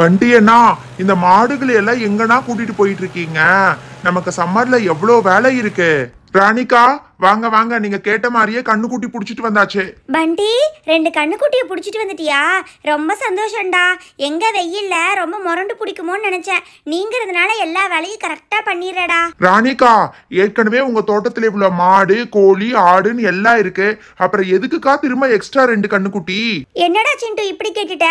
பண்டி இந்த மாடுகளை எல்லாம் எங்கன்னா கூட்டிட்டு போயிட்டு இருக்கீங்க நமக்கு சம்மர்ல எவ்வளவு வேலை இருக்கு ராணிகா வாங்க வாங்க நீங்க கேட்ட மாதிரியே குட்டி புடிச்சிட்டு வந்தாச்சே பண்டி ரெண்டு குட்டிய புடிச்சிட்டு வந்துட்டியா ரொம்ப சந்தோஷம்டா எங்க வெயில்ல ரொம்ப முரண்டு பிடிக்குமோன்னு நினைச்சேன் நீங்கிறதுனால எல்லா வேலையும் கரெக்டா பண்ணிடுறடா ராணிகா ஏற்கனவே உங்க தோட்டத்துல இவ்வளவு மாடு கோழி ஆடுன்னு எல்லாம் இருக்கு அப்புறம் எதுக்குக்கா திரும்ப எக்ஸ்ட்ரா ரெண்டு குட்டி என்னடா சிண்டு இப்படி கேட்டுட்ட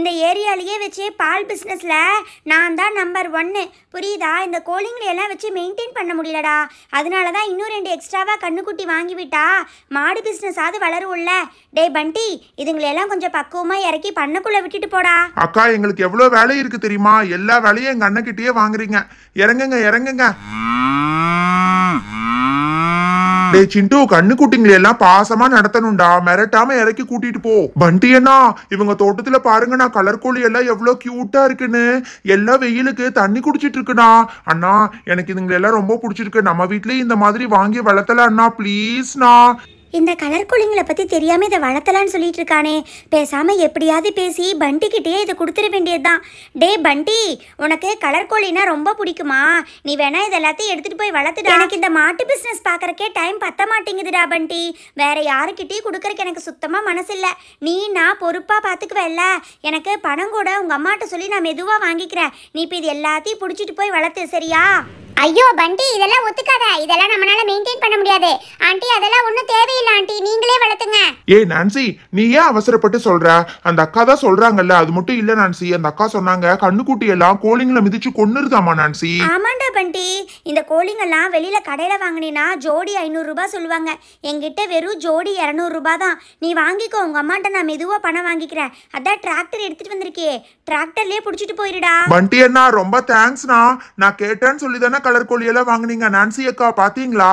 இந்த ஏரியாலயே வச்சு பால் பிசினஸ்ல நான் தான் நம்பர் ஒன்னு புரியுதா இந்த கோழிங்களை எல்லாம் வச்சு மெயின்டைன் பண்ண முடியலடா அதனாலதான் இன்னும் ரெண்டு எக்ஸ்ட்ராவா கண்ணுக்குட்டி வாங்கிவிட்டா மாடு வளரும் வளரும்ல டே பண்டி இதுங்களையெல்லாம் கொஞ்சம் பக்குவமா இறக்கி பண்ணக்குள்ள விட்டுட்டு போடா அக்கா எங்களுக்கு எவ்வளவு வேலை இருக்கு தெரியுமா எல்லா வேலையும் எங்க அண்ணகிட்டயே வாங்குறீங்க இறங்குங்க இறங்குங்க டேய் சிண்டு கண்ணு குட்டிங்களை எல்லாம் பாசமா நடத்தணும்டா மிரட்டாம இறக்கி கூட்டிட்டு போ பண்டி அண்ணா இவங்க தோட்டத்துல பாருங்க நான் கலர் கோழி எல்லாம் எவ்வளவு கியூட்டா இருக்குன்னு எல்லாம் வெயிலுக்கு தண்ணி குடிச்சிட்டு இருக்குண்ணா அண்ணா எனக்கு இதுங்களை எல்லாம் ரொம்ப பிடிச்சிருக்கு நம்ம வீட்லயும் இந்த மாதிரி வாங்கி வளர்த்தல அண்ணா ப்ளீஸ்ண்ணா இந்த கலர் கோழிங்களை பற்றி தெரியாமல் இதை வளர்த்தலான்னு சொல்லிட்டு இருக்கானே பேசாமல் எப்படியாவது பேசி பண்டிக்கிட்டே இதை கொடுத்துட வேண்டியது தான் டே பண்டி உனக்கு கலர் கோழினா ரொம்ப பிடிக்குமா நீ வேணால் இதை எல்லாத்தையும் எடுத்துகிட்டு போய் வளர்த்துட்டு எனக்கு இந்த மாட்டு பிஸ்னஸ் பார்க்குறக்கே டைம் பத்த மாட்டேங்குதுடா பண்டி வேறு யாருக்கிட்டேயும் கொடுக்குறக்கு எனக்கு சுத்தமாக மனசில்லை நீ நான் பொறுப்பாக பார்த்துக்குவேல்ல எனக்கு பணம் கூட உங்கள் அம்மாட்ட சொல்லி நான் மெதுவாக வாங்கிக்கிறேன் நீ இப்போ இது எல்லாத்தையும் பிடிச்சிட்டு போய் வளர்த்து சரியா ஐயோ பண்டி இதெல்லாம் ஒத்துக்காத இதெல்லாம் நம்மளால மெயின்டைன் பண்ண முடியாது ஆண்டி அதெல்லாம் ஒன்றும் தேவையில்லை ஆண்டி நீங்களே வளர்த்துங்க ஏய் நான்சி நீ ஏன் அவசரப்பட்டு சொல்ற அந்த அக்கா தான் சொல்றாங்கல்ல அது மட்டும் இல்ல நான்சி அந்த அக்கா சொன்னாங்க குட்டி எல்லாம் கோழிங்களை மிதிச்சு கொன்னுருதாமா நான்சி ஆமாண்டா பண்டி இந்த கோழிங்கெல்லாம் வெளியில கடையில வாங்கினீனா ஜோடி ஐநூறு ரூபாய் சொல்லுவாங்க எங்கிட்ட வெறும் ஜோடி இரநூறு ரூபாய் தான் நீ வாங்கிக்கோ உங்க அம்மாட்ட நான் மெதுவா பணம் வாங்கிக்கிறேன் அதான் டிராக்டர் எடுத்துட்டு வந்திருக்கே டிராக்டர்லயே புடிச்சிட்டு போயிருடா பண்டி அண்ணா ரொம்ப தேங்க்ஸ்ண்ணா நான் கேட்டேன்னு சொல்லிதானே கலர் எல்லாம் வாங்குனீங்க நான்சி அக்கா பாத்தீங்களா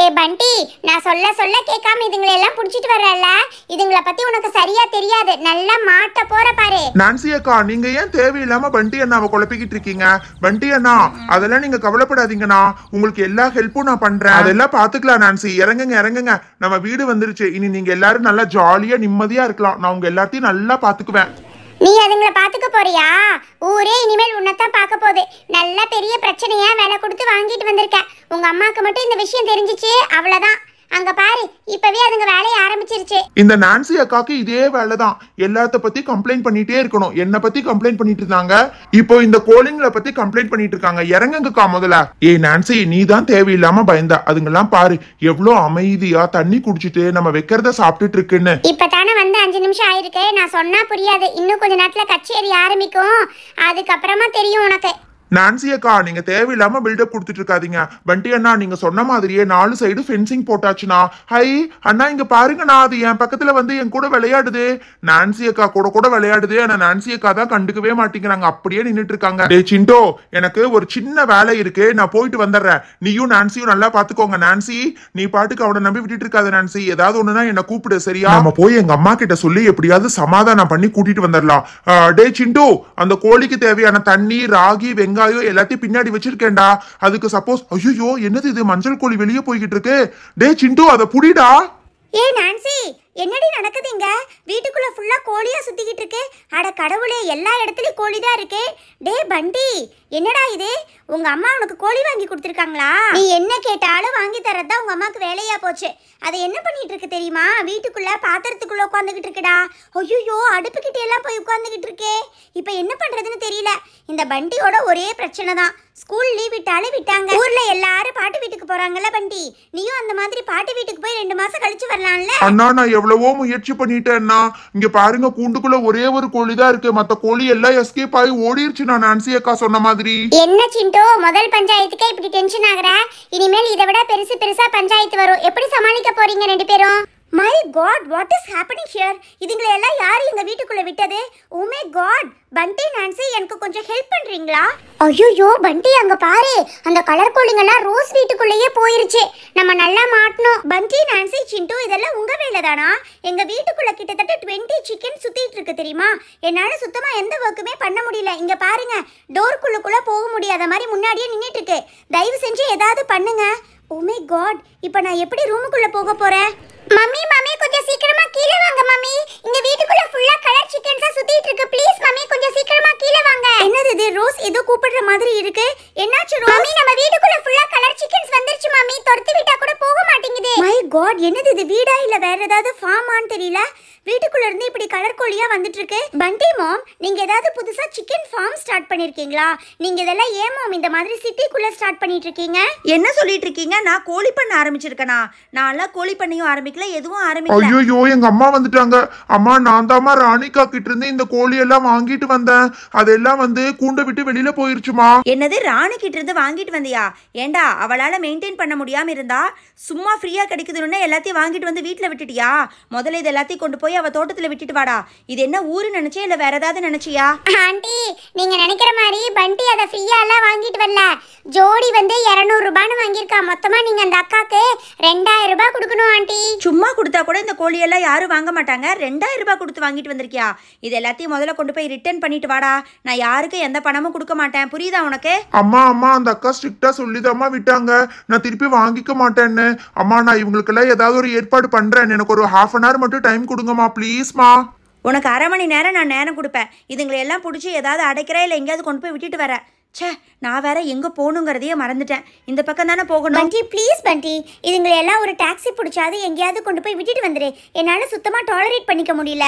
ஏ பண்டி நான் சொல்ல சொல்ல கேட்காம இதுங்களை எல்லாம் புடிச்சிட்டு வரல இதுங்கள பத்தி உனக்கு சரியா தெரியாது நல்லா மாட்ட போற பாரு நான்சி அக்கா நீங்க ஏன் தேவையில்லாம பண்டி அண்ணாவை குழப்பிக்கிட்டு இருக்கீங்க பண்டி அண்ணா அதெல்லாம் நீங்க கவலைப்படாதீங்கண்ணா உங்களுக்கு எல்லா ஹெல்ப்பும் நான் பண்றேன் அதெல்லாம் பாத்துக்கலாம் நான்சி இறங்குங்க இறங்குங்க நம்ம வீடு வந்துருச்சு இனி நீங்க எல்லாரும் நல்லா ஜாலியா நிம்மதியா இருக்கலாம் நான் உங்க எல்லாத்தையும் நல்லா பாத்துக்குவேன் நீ அதுங்களை பார்த்துக்க போறியா ஊரே இனிமேல் உன்னைத்தான் பார்க்க போகுது நல்ல பெரிய பிரச்சனையா விலை கொடுத்து வாங்கிட்டு வந்திருக்க உங்க அம்மாவுக்கு மட்டும் இந்த விஷயம் தெரிஞ்சிச்சு அவ்வளோதான் அங்க பாரு இப்பவே அதுங்க வேலையை ஆரம்பிச்சிருச்சு இந்த நான்சி அக்காக்கு இதே வேலை தான் எல்லாத்த பத்தி கம்ப்ளைண்ட் பண்ணிட்டே இருக்கணும் என்ன பத்தி கம்ப்ளைண்ட் பண்ணிட்டு இருந்தாங்க இப்போ இந்த கோலிங்ல பத்தி கம்ப்ளைண்ட் பண்ணிட்டு இருக்காங்க இறங்குங்கக்கா முதல்ல ஏய் நான்சி நீ தான் தேவையில்லாம பயந்த அதுங்கெல்லாம் பாரு எவ்வளவு அமைதியா தண்ணி குடிச்சிட்டு நம்ம வைக்கிறத சாப்பிட்டுட்டு இருக்குன்னு இப்ப தானே வந்து அஞ்சு நிமிஷம் ஆயிருக்கு நான் சொன்னா புரியாது இன்னும் கொஞ்ச நேரத்துல கச்சேரி ஆரம்பிக்கும் அதுக்கப்புறமா தெரியும் உனக்கு நான்சி அக்கா நீங்க தேவையில்லாம பில்டப் கொடுத்துட்டு இருக்காதீங்க பண்டி அண்ணா நீங்க சொன்ன மாதிரியே நாலு சைடு ஃபென்சிங் போட்டாச்சுன்னா ஹை அண்ணா இங்க பாருங்கண்ணா அது என் பக்கத்துல வந்து என் கூட விளையாடுது நான்சி அக்கா கூட கூட விளையாடுது ஆனா நான்சி அக்கா தான் கண்டுக்கவே மாட்டேங்கிறாங்க அப்படியே நின்றுட்டு இருக்காங்க டே சிண்டோ எனக்கு ஒரு சின்ன வேலை இருக்கு நான் போயிட்டு வந்துடுறேன் நீயும் நான்சியும் நல்லா பாத்துக்கோங்க நான்சி நீ பாட்டுக்கு அவனை நம்பி விட்டுட்டு இருக்காத நான்சி ஏதாவது ஒண்ணுனா என்ன கூப்பிடு சரியா நம்ம போய் எங்க அம்மா கிட்ட சொல்லி எப்படியாவது சமாதானம் பண்ணி கூட்டிட்டு வந்துடலாம் டே சிண்டோ அந்த கோழிக்கு தேவையான தண்ணி ராகி வெங்காயம் வெங்காயம் எல்லாத்தையும் பின்னாடி வச்சிருக்கேன்டா அதுக்கு சப்போஸ் ஐயோ என்னது இது மஞ்சள் கோழி வெளியே போய்கிட்டு இருக்கு டே சிண்டு அதை புடிடா ஏ நான்சி என்னடி நடக்குது இங்க வீட்டுக்குள்ள ஃபுல்லா கோழியா சுத்திக்கிட்டு இருக்கு அட கடவுளே எல்லா இடத்துலயும் கோழி தான் இருக்கு டே பண்டி என்னடா இது உங்க அம்மா உனக்கு கோழி வாங்கி கொடுத்துருக்காங்களா நீ என்ன கேட்டாலும் வாங்கி தரதான் உங்க அம்மாக்கு வேலையா போச்சு அதை என்ன பண்ணிட்டு இருக்கு தெரியுமா வீட்டுக்குள்ள பாத்திரத்துக்குள்ள உட்காந்துக்கிட்டு இருக்குடா ஐயோ அடுப்புக்கிட்டே எல்லாம் போய் உட்காந்துக்கிட்டு இருக்கே இப்போ என்ன பண்றதுன்னு தெரியல இந்த பண்டியோட ஒரே பிரச்சனை தான் ஸ்கூல் லீவ் விட்டாலே விட்டாங்க ஊர்ல எல்லாரும் பாட்டு வீட்டுக்கு போறாங்கல்ல பண்டி நீயும் அந்த மாதிரி பாட்டு வீட்டுக்கு போய் ரெண்டு மாசம் கழிச்சு வரலாம்ல அண்ணா நான் எவ்வளவோ முயற்சி பண்ணிட்டேன்னா இங்க பாருங்க கூண்டுக்குள்ள ஒரே ஒரு கோழி தான் இருக்கு மத்த கோழி எல்லாம் எஸ்கேப் ஆகி ஓடிருச்சு நான் நான்சி அக்கா சொன்ன மாதிரி என்ன சிண்டோ முதல் பஞ்சாயத்துக்கே இப்படி டென்ஷன் ஆகுற இனிமேல் இதை விட பெருசு பெருசா பஞ்சாயத்து வரும் எப்படி சமாளிக்க போறீங்க ரெண்டு பேரும் my god what is happening here இதுங்களை எல்லாம் யார் எங்கள் வீட்டுக்குள்ளே விட்டது உமே காட் பண்டி நான்சி எனக்கு கொஞ்சம் ஹெல்ப் பண்ணுறீங்களா ஐயோ பண்டி அங்கே பாரு அந்த கலர் கோழிங்கெல்லாம் ரோஸ் வீட்டுக்குள்ளேயே போயிருச்சு நம்ம நல்லா மாட்டணும் பண்டி நான்சி சிண்டு இதெல்லாம் உங்கள் வேலை தானா எங்கள் வீட்டுக்குள்ளே கிட்டத்தட்ட டுவெண்ட்டி சிக்கன் சுற்றிட்டு இருக்கு தெரியுமா என்னால் சுத்தமாக எந்த ஒர்க்குமே பண்ண முடியல இங்கே பாருங்க டோருக்குள்ளுக்குள்ளே போக முடியாத மாதிரி முன்னாடியே நின்றுட்டு இருக்கு தயவு செஞ்சு ஏதாவது பண்ணுங்கள் ஓமே காட் இப்போ நான் எப்படி ரூமுக்குள்ள போக போறேன் மம்மி மம்மி கொஞ்சம் சீக்கிரமா கீழே வாங்க மம்மி இங்க வீட்டுக்குள்ள ஃபுல்லா கலர் சிக்கன்ஸா சுத்திட்டு இருக்கு ப்ளீஸ் மம்மி கொஞ்சம் சீக்கிரமா கீழே வாங்க என்னது இது ரோஸ் ஏதோ கூப்பிடுற மாதிரி இருக்கு என்னாச்சு ரோஸ் மம்மி நம்ம வீட்டுக்குள்ள ஃபுல்லா கலர் சிக்கன்ஸ் வந்துருச்சு மம்மி தொரத்தி விட்டா கூட போக மாட்டேங்குது மை காட் என்னது இது வீடா இல்ல வேற ஏதாவது ஃபார்மான்னு தெரியல வீட்டுக்குள்ள இருந்து இப்படி கலர் கோழியா வந்துட்டு இருக்கு பண்டி மாம் நீங்க ஏதாவது புதுசா சிக்கன் ஃபார்ம் ஸ்டார்ட் பண்ணிருக்கீங்களா நீங்க இதெல்லாம் ஏன் மாம் இந்த மாதிரி சிட்டிக்குள்ள ஸ்டார்ட் பண்ணிட்டு இருக்கீங்க என்ன சொல்லிட்டு இருக்கீங்க நான் கோழி பண்ண ஆரம்பிச்சிருக்கேனா நான்லாம் கோழி பண்ணையும் ஆரம்பிக்கல எதுவும் ஆரம்பிக்கல ஐயோ எங்க அம்மா வந்துட்டாங்க அம்மா நான் தாமா ராணிகா கிட்ட இருந்து இந்த கோழி எல்லாம் வாங்கிட்டு வந்தேன் அதெல்லாம் வந்து கூண்டை விட்டு வெளியில போயிருச்சுமா என்னது ராணி கிட்ட இருந்து வாங்கிட்டு வந்தியா ஏண்டா அவளால மெயின்டைன் பண்ண முடியாம இருந்தா சும்மா ஃப்ரீயா கிடைக்குதுன்னு எல்லாத்தையும் வாங்கிட்டு வந்து வீட்டுல விட்டுட்டியா முதல்ல இது எல்லாத்தையும் கொண்டு போய் போய் அவ தோட்டத்துல விட்டுட்டு வாடா இது என்ன ஊரு நினைச்சியா இல்ல வேற ஏதாவது நினைச்சியா ஆண்டி நீங்க நினைக்கிற மாதிரி பண்டி அதை ஃப்ரீயா எல்லாம் வாங்கிட்டு வரல ஜோடி வந்து இரநூறுபான்னு வாங்கியிருக்கா மொத்தமாக நீங்கள் அந்த அக்காவுக்கு ரெண்டாயிரம் ரூபாய் கொடுக்கணும் ஆண்டி சும்மா கொடுத்தா கூட இந்த கோழியெல்லாம் யாரும் வாங்க மாட்டாங்க ரெண்டாயிரம் ரூபாய் கொடுத்து வாங்கிட்டு வந்திருக்கியா இது எல்லாத்தையும் முதல்ல கொண்டு போய் ரிட்டர்ன் பண்ணிட்டு வாடா நான் யாருக்கும் எந்த பணமும் கொடுக்க மாட்டேன் புரியுதா உனக்கு அம்மா அம்மா அந்த அக்கா ஸ்ட்ரிக்டா சொல்லிதாம்மா விட்டாங்க நான் திருப்பி வாங்கிக்க மாட்டேன்னு அம்மா நான் இவங்களுக்கெல்லாம் ஏதாவது ஒரு ஏற்பாடு பண்றேன் எனக்கு ஒரு ஹாஃப் அன் ஹவர் மட்டும் டைம் கொடுங்கம்மா ப்ளீஸ்மா உனக்கு அரை மணி நேரம் நான் நேரம் கொடுப்பேன் இதுங்களை எல்லாம் பிடிச்சி ஏதாவது அடைக்கிறேன் இல்லை எங்கேயாவது கொண்டு போய் விட்டுட்டு வரேன் ச்சே நான் வேற எங்கே போகணுங்கிறதையே மறந்துட்டேன் இந்த பக்கம் தானே போகணும் பண்டி ப்ளீஸ் பண்டி இதுங்களை எல்லாம் ஒரு டாக்ஸி பிடிச்சாது எங்கேயாவது கொண்டு போய் விட்டுட்டு வந்துடு என்னால் சுத்தமாக டாலரேட் பண்ணிக்க முடியல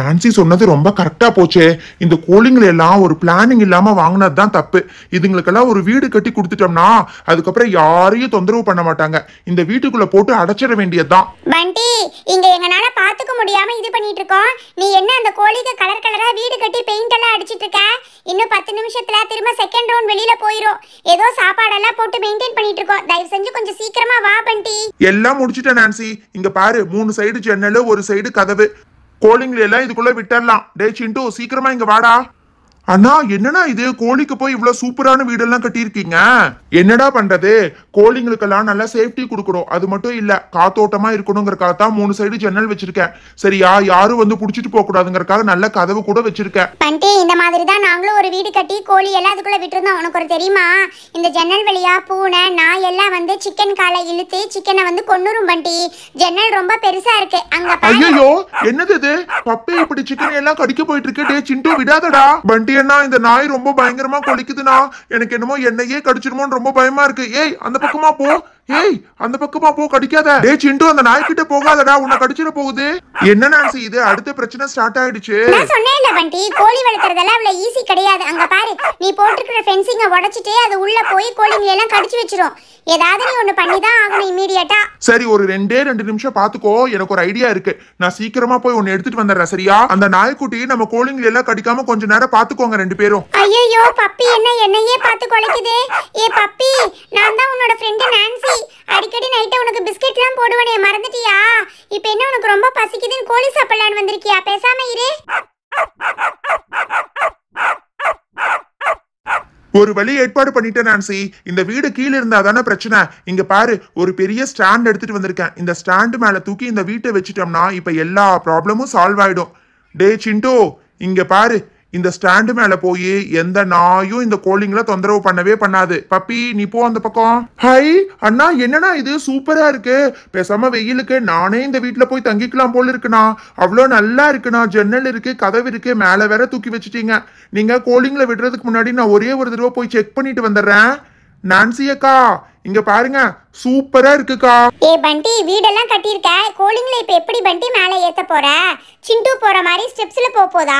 நான்சி சொன்னது ரொம்ப கரெக்டா போச்சே இந்த கோழிங்களை எல்லாம் ஒரு பிளானிங் இல்லாம வாங்கினது தான் தப்பு இதுங்களுக்கெல்லாம் ஒரு வீடு கட்டி கொடுத்துட்டோம்னா அதுக்கப்புறம் யாரையும் தொந்தரவு பண்ண மாட்டாங்க இந்த வீட்டுக்குள்ள போட்டு அடைச்சிட வேண்டியதுதான் பண்டி இங்க எங்களால பாத்துக்க முடியாம இது பண்ணிட்டு இருக்கோம் நீ என்ன அந்த கோழிக்கு கலர் கலரா வீடு கட்டி பெயிண்ட் எல்லாம் அடிச்சிட்டு இருக்க இன்னும் பத்து நிமிஷத்துல திரும்ப செகண்ட் ரவுண்ட் வெளியில போயிரும் ஏதோ சாப்பாடெல்லாம் போட்டு மெயின்டைன் பண்ணிட்டு இருக்கோம் தயவு செஞ்சு கொஞ்சம் சீக்கிரமா வா பண்டி எல்லாம் முடிச்சிட்டேன் நான்சி இங்க பாரு மூணு சைடு ஜன்னல் ஒரு சைடு கதவு கோலிங்ல எல்லாம் இதுக்குள்ள விட்டுடலாம் டே சிண்டு சீக்கிரமா இங்க வாடா அண்ணா என்னடா இது கோழிக்கு போய் இவ்வளவு சூப்பரான வீடெல்லாம் கட்டியிருக்கீங்க என்னடா பண்றது கோழிங்களுக்கெல்லாம் நல்லா சேஃப்டி கொடுக்கணும் அது மட்டும் இல்ல காத்தோட்டமா இருக்கணுங்கிறக்காக தான் மூணு சைடு ஜன்னல் வச்சிருக்கேன் சரியா யாரும் வந்து புடிச்சிட்டு போக கூடாதுங்கிறக்காக நல்ல கதவு கூட வச்சிருக்கேன் பண்டே இந்த மாதிரி தான் நாங்களும் ஒரு வீடு கட்டி கோழி எல்லாம் அதுக்குள்ள விட்டுருந்தோம் உனக்கு ஒரு தெரியுமா இந்த ஜன்னல் வழியா பூனை நாய் எல்லாம் வந்து சிக்கன் காலை இழுத்து சிக்கனை வந்து கொன்னுரும் பண்டி ஜன்னல் ரொம்ப பெருசா இருக்கு அங்க ஐயோ என்னது இது பப்பே இப்படி சிக்கன் எல்லாம் கடிக்க போயிட்டு இருக்கு டே சிண்டு விடாதடா பண்டி ஏன்னா இந்த நாய் ரொம்ப பயங்கரமா கொலிக்குதுண்ணா எனக்கு என்னமோ என்னையே கடிச்சிருமோன்னு ரொம்ப பயமா இருக்கு ஏய் அந்த பக்கமா போ ஏய் அந்த பக்கமா போ கடிக்காத டேய் சிண்டு அந்த நாய் கிட்ட போகாதடா உன்னை கடிச்சிட போகுது என்ன நான்சி இது அடுத்த பிரச்சனை ஸ்டார்ட் ஆயிடுச்சு நான் சொன்னேன் இல்ல கோழி வளர்க்கறதெல்லாம் அவ்வளவு ஈஸி கிடையாது அங்க பாரு நீ போட்டிருக்கிற ஃபென்சிங்க உடைச்சிட்டு அது உள்ள போய் கோழிங்க எல்லாம் கடிச்சு வச்சிரும் ஏதாவது நீ ஒண்ணு பண்ணி தான் ஆகணும் இமீடியட்டா சரி ஒரு ரெண்டே ரெண்டு நிமிஷம் பாத்துக்கோ எனக்கு ஒரு ஐடியா இருக்கு நான் சீக்கிரமா போய் ஒன்னு எடுத்துட்டு வந்துடுறேன் சரியா அந்த நாய்க்குட்டி நம்ம கோழிங்களை எல்லாம் கடிக்காம கொஞ்ச நேரம் பாத்துக்கோங்க ரெண்டு பேரும் ஐயோ பப்பி என்ன என்னையே பாத்து குலைக்குது ஏ பப்பி நான் தான் உன்னோட ஃப்ரெண்ட் நான்சி ஏய் அடிக்கடி நைட்டு உனக்கு பிஸ்கெட்லாம் போடுவனே மறந்துட்டியா இப்போ என்ன உனக்கு ரொம்ப பசிக்குதுன்னு கோழி சாப்பிடலான்னு வந்திருக்கியா பேசாம இரு ஒரு வழி ஏற்பாடு பண்ணிட்டேன் நான்சி இந்த வீடு கீழே இருந்தா தானே பிரச்சனை இங்க பாரு ஒரு பெரிய ஸ்டாண்ட் எடுத்துட்டு வந்திருக்கேன் இந்த ஸ்டாண்டு மேல தூக்கி இந்த வீட்டை வச்சுட்டோம்னா இப்ப எல்லா ப்ராப்ளமும் சால்வ் ஆயிடும் டே சிண்டோ இங்க பாரு இந்த ஸ்டாண்டு மேல போய் எந்த நாயும் இந்த கோழிங்களை தொந்தரவு பண்ணவே பண்ணாது பப்பி நீ போ அந்த பக்கம் ஹை அண்ணா என்னன்னா இது சூப்பரா இருக்கு பேசாம வெயிலுக்கு நானே இந்த வீட்டுல போய் தங்கிக்கலாம் போல இருக்குண்ணா அவ்வளோ நல்லா இருக்குண்ணா ஜன்னல் இருக்கு கதவு இருக்கு மேல வேற தூக்கி வச்சுட்டீங்க நீங்க கோழிங்களை விடுறதுக்கு முன்னாடி நான் ஒரே ஒரு தடவை போய் செக் பண்ணிட்டு வந்துடுறேன் நான்சி அக்கா இங்க பாருங்க சூப்பரா இருக்குக்கா ஏ பண்டி வீடெல்லாம் இருக்க கோலிங்ல இப்ப எப்படி பண்டி மேல ஏத்த போற சிண்டு போற மாதிரி ஸ்டெப்ஸ்ல போக போதா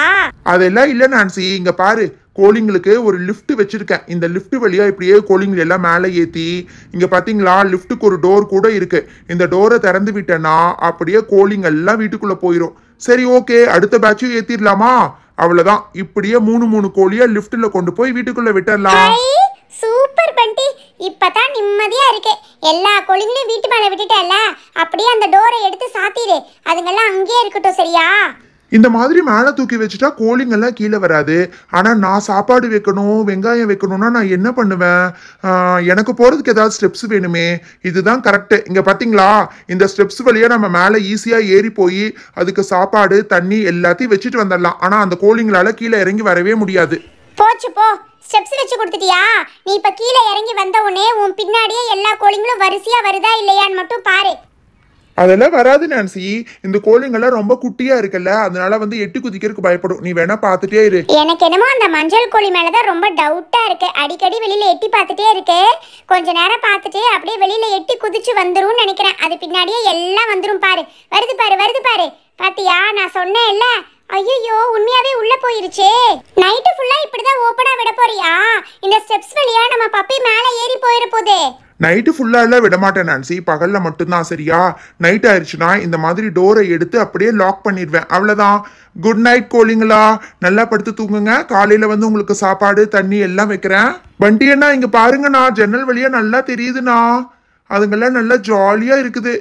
அதெல்லாம் இல்ல நான்சி இங்க பாரு கோலிங்களுக்கு ஒரு லிஃப்ட் வச்சிருக்கேன் இந்த லிஃப்ட் வழியா இப்படியே கோலிங்ல எல்லாம் மேலே ஏத்தி இங்க பாத்தீங்களா லிஃப்ட்டுக்கு ஒரு டோர் கூட இருக்கு இந்த டோரை திறந்து விட்டேன்னா அப்படியே கோலிங் எல்லாம் வீட்டுக்குள்ள போயிடும் சரி ஓகே அடுத்த பேட்சும் ஏத்திடலாமா அவ்வளவுதான் இப்படியே மூணு மூணு கோழியா லிஃப்ட்ல கொண்டு போய் வீட்டுக்குள்ள விட்டுடலாம் சூப்பர் பண்டி இப்பதான் நிம்மதியா இருக்கு எல்லா கொழுங்களையும் வீட்டு மேல விட்டுட்டல அப்படியே அந்த டோரை எடுத்து சாத்திடு அதுங்கெல்லாம் அங்கேயே இருக்கட்டும் சரியா இந்த மாதிரி மேலே தூக்கி வச்சுட்டா கோழிங்கெல்லாம் கீழே வராது ஆனால் நான் சாப்பாடு வைக்கணும் வெங்காயம் வைக்கணும்னா நான் என்ன பண்ணுவேன் எனக்கு போகிறதுக்கு ஏதாவது ஸ்டெப்ஸ் வேணுமே இதுதான் கரெக்டு இங்கே பார்த்தீங்களா இந்த ஸ்டெப்ஸ் வழியாக நம்ம மேலே ஈஸியாக ஏறி போய் அதுக்கு சாப்பாடு தண்ணி எல்லாத்தையும் வச்சுட்டு வந்துடலாம் ஆனால் அந்த கோழிங்களால் கீழே இறங்கி வரவே முடியாது போச்சு போ ஸ்டெப்ஸ் வச்சு கொடுத்துட்டியா நீ இப்போ கீழே இறங்கி வந்த உடனே உன் பின்னாடியே எல்லா கோழிங்களும் வரிசையாக வருதா இல்லையான்னு மட்டும் பாரு அதெல்லாம் வராது நான்சி இந்த கோழிங்கெல்லாம் ரொம்ப குட்டியா இருக்குல்ல அதனால வந்து எட்டு குதிக்கிறதுக்கு பயப்படும் நீ வேணா பாத்துட்டே இரு எனக்கு என்னமோ அந்த மஞ்சள் கோழி மேலதான் ரொம்ப டவுட்டா இருக்கு அடிக்கடி வெளியில எட்டி பாத்துட்டே இருக்கு கொஞ்ச நேரம் பாத்துட்டு அப்படியே வெளியில எட்டி குதிச்சு வந்துரும் நினைக்கிறேன் அது பின்னாடியே எல்லாம் வந்துரும் பாரு வருது பாரு வருது பாரு பாத்தியா நான் சொன்னேன் இல்ல ஐயோ உண்மையாவே உள்ள போயிருச்சே நைட்டு ஃபுல்லா இப்படிதான் ஓபனா விட போறியா இந்த ஸ்டெப்ஸ் வழியா நம்ம பப்பி மேல ஏறி போயிர போதே நைட்டு ஃபுல்லாக எல்லாம் விட மாட்டேன் நான்சி பகலில் மட்டும்தான் சரியா நைட் ஆயிடுச்சுன்னா இந்த மாதிரி டோரை எடுத்து அப்படியே லாக் பண்ணிடுவேன் அவ்வளவுதான் குட் நைட் கோலிங்களா நல்லா படுத்து தூங்குங்க காலையில் வந்து உங்களுக்கு சாப்பாடு தண்ணி எல்லாம் வைக்கிறேன் வண்டி அண்ணா இங்கே பாருங்கண்ணா ஜன்னல் வழியாக நல்லா தெரியுதுண்ணா அதுங்கெல்லாம் நல்லா ஜாலியாக இருக்குது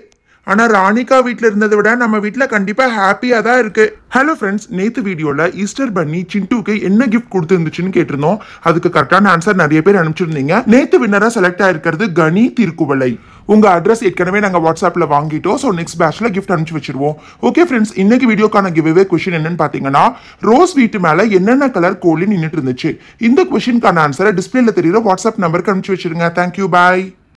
ஆனால் ராணிகா வீட்டில் இருந்ததை விட நம்ம வீட்டில் கண்டிப்பாக ஹாப்பியாக தான் இருக்குது ஹலோ ஃப்ரெண்ட்ஸ் நேற்று வீடியோவில் ஈஸ்டர் பண்ணி சிண்டுக்கு என்ன கிஃப்ட் கொடுத்துருந்துச்சுன்னு கேட்டிருந்தோம் அதுக்கு கரெக்டான ஆன்சர் நிறைய பேர் அனுப்பிச்சிருந்தீங்க நேற்று வின்னராக செலக்ட் ஆயிருக்கிறது கனி திருக்குவளை உங்கள் அட்ரஸ் ஏற்கனவே நாங்கள் வாட்ஸ்அப்பில் வாங்கிட்டோம் ஸோ நெக்ஸ்ட் பேட்சில் கிஃப்ட் அனுப்பிச்சு வச்சிருவோம் ஓகே ஃப்ரெண்ட்ஸ் இன்னைக்கு வீடியோக்கான கிவ்வே கொஷின் என்னன்னு பார்த்தீங்கன்னா ரோஸ் வீட்டு மேலே என்னென்ன கலர் கோழி நின்றுட்டு இருந்துச்சு இந்த கொஷினுக்கான ஆன்சரை டிஸ்பிளேல தெரியுற வாட்ஸ்அப் நம்பருக்கு அனுப்பிச்சு வச்சிருங்க தேங்க்யூ பாய்